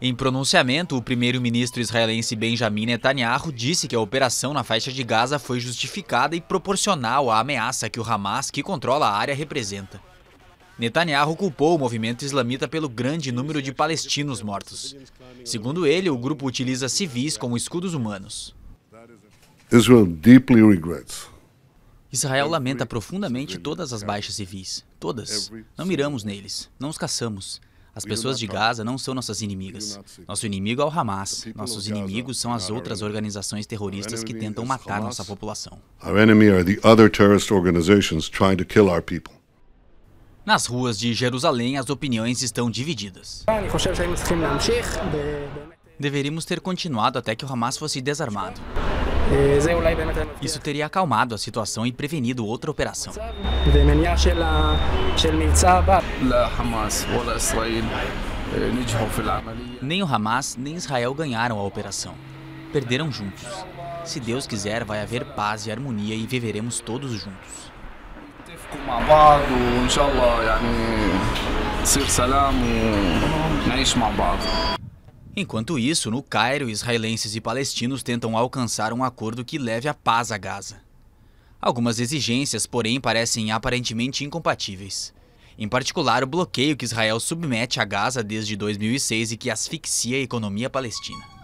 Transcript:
Em pronunciamento, o primeiro-ministro israelense Benjamin Netanyahu disse que a operação na faixa de Gaza foi justificada e proporcional à ameaça que o Hamas, que controla a área, representa. Netanyahu culpou o movimento islamita pelo grande número de palestinos mortos. Segundo ele, o grupo utiliza civis como escudos humanos. Israel deeply regrets Israel lamenta profundamente todas as baixas civis. Todas. Não miramos neles, não os caçamos. As pessoas de Gaza não são nossas inimigas. Nosso inimigo é o Hamas. Assim Nossos inimigos são as outras organizações terroristas que tentam matar nossa população. Nas ruas de Jerusalém, as opiniões estão divididas. Deveríamos ter continuado até que o Hamas fosse desarmado. Eh, isso teria acalmado a situação e prevenido outra operação. Eh, nem o Hamas nem Israel ganharam a operação. Perderam juntos. Se Deus quiser, vai haver paz e harmonia e viveremos todos juntos. Enquanto isso, no Cairo, israelenses e palestinos tentam alcançar um acordo que leve a paz a Gaza. Algumas exigências, porém, parecem aparentemente incompatíveis. Em particular, o bloqueio que Israel submete a Gaza desde 2006 e que asfixia a economia palestina.